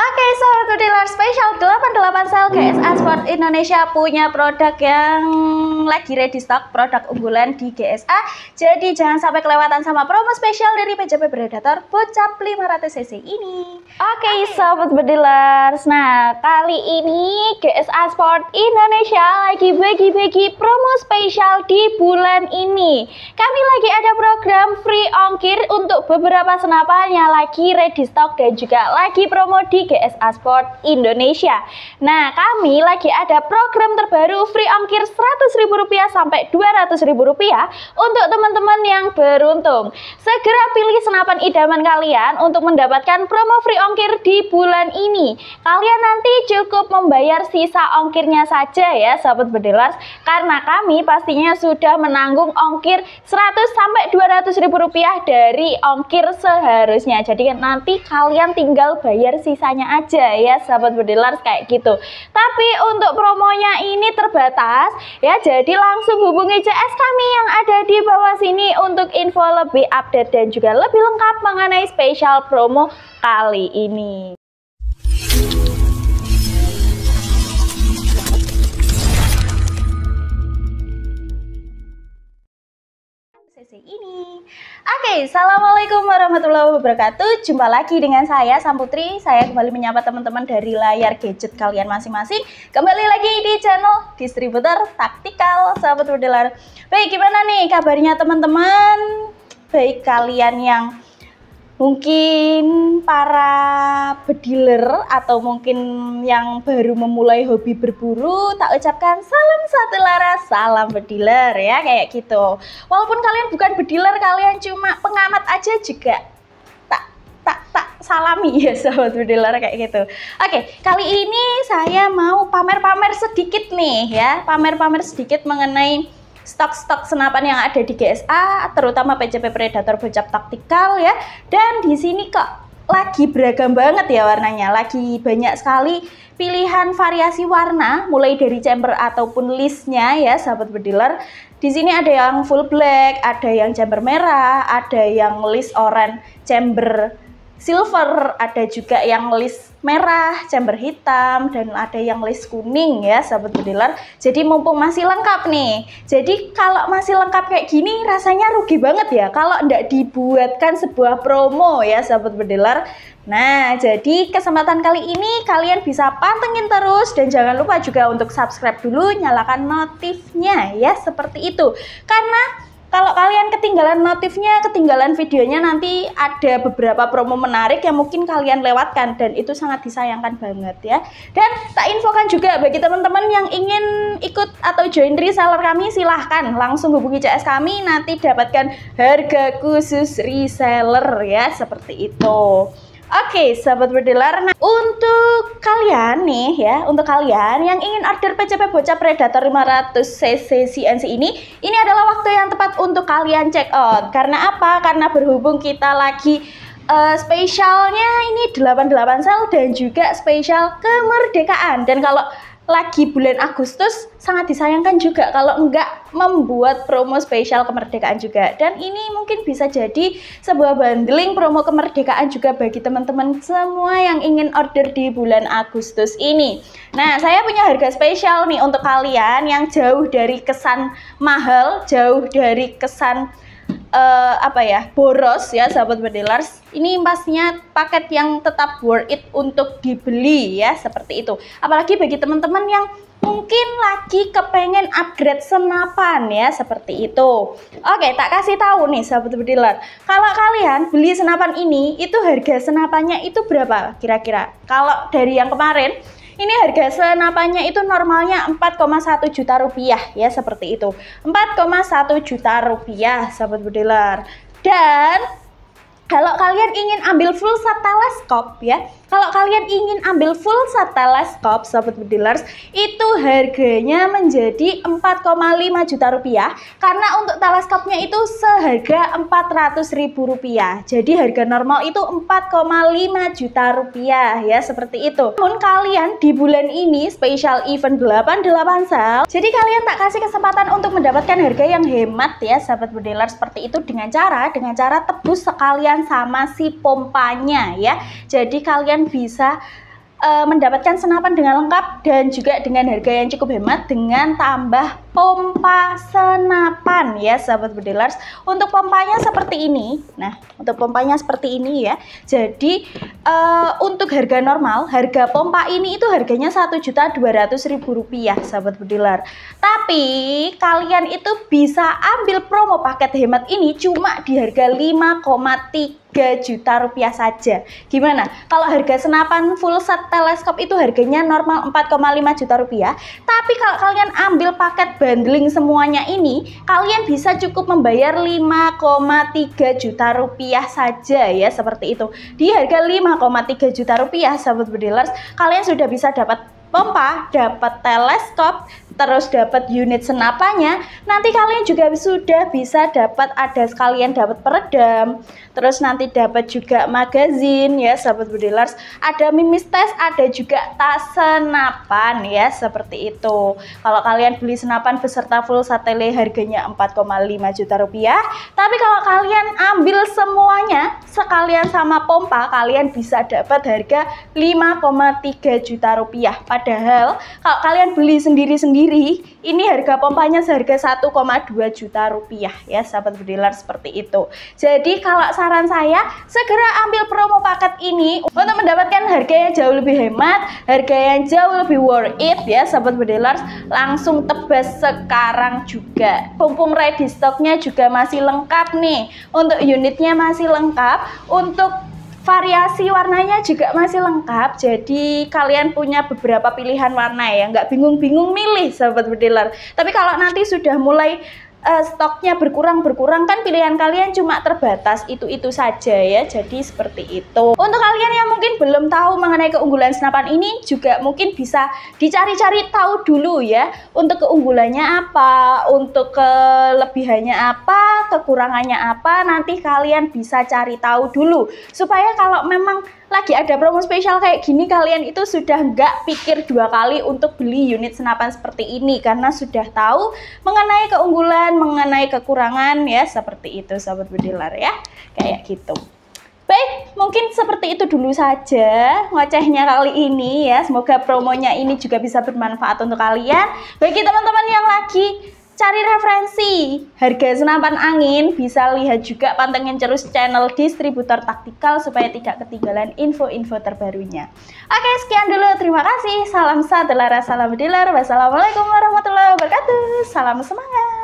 Oke, sahabat dealer Spesial 88 Sel GSA Sport Indonesia punya produk yang lagi ready stock, produk unggulan di GSA. Jadi jangan sampai kelewatan sama promo spesial dari PJP Predator Bocap 500cc ini. Oke, okay, sahabat dealer. Nah, kali ini GSA Sport Indonesia lagi bagi-bagi promo spesial di bulan ini. Kami lagi ada program free ongkir untuk beberapa senapan yang lagi ready stock dan juga lagi promo di GSA Sport Indonesia. Nah, kami lagi ada program terbaru free ongkir Rp100.000 sampai Rp200.000 untuk teman-teman yang beruntung. Segera pilih senapan idaman kalian untuk mendapatkan promo free ongkir di bulan ini. Kalian nanti cukup membayar sisa ongkirnya saja ya, sahabat bedelas, karena kami pastinya sudah menanggung ongkir 100 sampai 200 ribu rupiah dari ongkir seharusnya. Jadi nanti kalian tinggal bayar sisanya aja ya sahabat bedilar kayak gitu. Tapi untuk promonya ini terbatas ya jadi langsung hubungi CS kami yang ada di bawah sini untuk info lebih update dan juga lebih lengkap mengenai spesial promo kali ini. Assalamualaikum warahmatullahi wabarakatuh Jumpa lagi dengan saya, Samputri Saya kembali menyapa teman-teman dari layar gadget kalian masing-masing Kembali lagi di channel distributor taktikal sahabat modeler Baik, gimana nih kabarnya teman-teman? Baik kalian yang Mungkin para bediler atau mungkin yang baru memulai hobi berburu, tak ucapkan salam satu laras, salam bediler ya kayak gitu. Walaupun kalian bukan bediler, kalian cuma pengamat aja juga tak tak tak salami ya sahabat bediler kayak gitu. Oke, kali ini saya mau pamer-pamer sedikit nih ya, pamer-pamer sedikit mengenai stok-stok senapan yang ada di GSA, terutama PCP Predator Bocap Taktikal ya. Dan di sini kok lagi beragam banget ya warnanya, lagi banyak sekali pilihan variasi warna, mulai dari chamber ataupun listnya ya sahabat bediler. Di sini ada yang full black, ada yang chamber merah, ada yang list oranye chamber silver, ada juga yang list merah, chamber hitam, dan ada yang list kuning ya sahabat bediler. Jadi mumpung masih lengkap nih. Jadi kalau masih lengkap kayak gini rasanya rugi banget ya kalau ndak dibuatkan sebuah promo ya sahabat bediler. Nah, jadi kesempatan kali ini kalian bisa pantengin terus dan jangan lupa juga untuk subscribe dulu, nyalakan notifnya ya seperti itu. Karena kalau kalian ketinggalan notifnya, ketinggalan videonya nanti ada beberapa promo menarik yang mungkin kalian lewatkan dan itu sangat disayangkan banget ya. Dan tak infokan juga bagi teman-teman yang ingin ikut atau join reseller kami silahkan langsung hubungi CS kami nanti dapatkan harga khusus reseller ya seperti itu. Oke, sahabat berdilar. Nah, untuk kalian nih ya, untuk kalian yang ingin order PCP Bocah Predator 500 cc CNC ini, ini adalah waktu yang tepat untuk kalian check out. Karena apa? Karena berhubung kita lagi uh, spesialnya ini 88 sel dan juga spesial kemerdekaan. Dan kalau lagi bulan Agustus sangat disayangkan juga kalau enggak membuat promo spesial kemerdekaan juga dan ini mungkin bisa jadi sebuah bundling promo kemerdekaan juga bagi teman-teman semua yang ingin order di bulan Agustus ini nah saya punya harga spesial nih untuk kalian yang jauh dari kesan mahal jauh dari kesan uh, apa ya boros ya sahabat pedilers ini pastinya paket yang tetap worth it untuk dibeli ya seperti itu apalagi bagi teman-teman yang mungkin lagi kepengen upgrade senapan ya seperti itu oke tak kasih tahu nih sahabat bediler kalau kalian beli senapan ini itu harga senapannya itu berapa kira-kira kalau dari yang kemarin ini harga senapannya itu normalnya 4,1 juta rupiah ya seperti itu. 4,1 juta rupiah sahabat bediler. Dan kalau kalian ingin ambil full set teleskop ya, kalau kalian ingin ambil full set teleskop sobat bedilers, itu harganya menjadi 4,5 juta rupiah karena untuk teleskopnya itu seharga 400 ribu rupiah. Jadi harga normal itu 4,5 juta rupiah ya seperti itu. Namun kalian di bulan ini special event 88 sale, jadi kalian tak kasih kesempatan untuk mendapatkan harga yang hemat ya sobat bedilers seperti itu dengan cara dengan cara tebus sekalian sama si pompanya ya. Jadi kalian bisa eh, mendapatkan senapan dengan lengkap dan juga dengan harga yang cukup hemat dengan tambah pompa senapan ya sahabat bedilers untuk pompanya seperti ini nah untuk pompanya seperti ini ya jadi uh, untuk harga normal harga pompa ini itu harganya satu juta dua ratus ribu rupiah, sahabat bedilers tapi kalian itu bisa ambil promo paket hemat ini cuma di harga 5,3 3 juta rupiah saja gimana kalau harga senapan full set teleskop itu harganya normal 4,5 juta rupiah tapi kalau kalian ambil paket bundling semuanya ini kalian bisa cukup membayar 5,3 juta rupiah saja ya seperti itu di harga 5,3 juta rupiah sahabat bedilers kalian sudah bisa dapat pompa, dapat teleskop, terus dapat unit senapannya, nanti kalian juga sudah bisa dapat ada sekalian dapat peredam, terus nanti dapat juga magazine ya sahabat bedilers, ada mimis tes, ada juga tas senapan ya seperti itu. Kalau kalian beli senapan beserta full satele harganya 4,5 juta rupiah, tapi kalau kalian ambil semuanya sekalian sama pompa kalian bisa dapat harga 5,3 juta rupiah. Padahal kalau kalian beli sendiri-sendiri sendiri ini harga pompanya seharga 1,2 juta rupiah ya sahabat bediler seperti itu jadi kalau saran saya segera ambil promo paket ini untuk mendapatkan harga yang jauh lebih hemat harga yang jauh lebih worth it ya sahabat bediler langsung tebas sekarang juga pumpung ready stocknya juga masih lengkap nih untuk unitnya masih lengkap untuk variasi warnanya juga masih lengkap jadi kalian punya beberapa pilihan warna ya nggak bingung-bingung milih sahabat bediler tapi kalau nanti sudah mulai uh, stoknya berkurang berkurang kan pilihan kalian cuma terbatas itu itu saja ya jadi seperti itu untuk kalian yang mungkin belum tahu mengenai keunggulan senapan ini juga mungkin bisa dicari-cari tahu dulu ya untuk keunggulannya apa untuk kelebihannya apa kekurangannya apa nanti kalian bisa cari tahu dulu supaya kalau memang lagi ada promo spesial kayak gini kalian itu sudah nggak pikir dua kali untuk beli unit senapan seperti ini karena sudah tahu mengenai keunggulan mengenai kekurangan ya seperti itu sahabat bedilar ya kayak gitu Baik, mungkin seperti itu dulu saja ngocehnya kali ini ya. Semoga promonya ini juga bisa bermanfaat untuk kalian. Bagi teman-teman yang lagi cari referensi harga senapan angin bisa lihat juga pantengin terus channel distributor taktikal supaya tidak ketinggalan info-info terbarunya oke sekian dulu terima kasih salam satu laras salam dealer wassalamualaikum warahmatullahi wabarakatuh salam semangat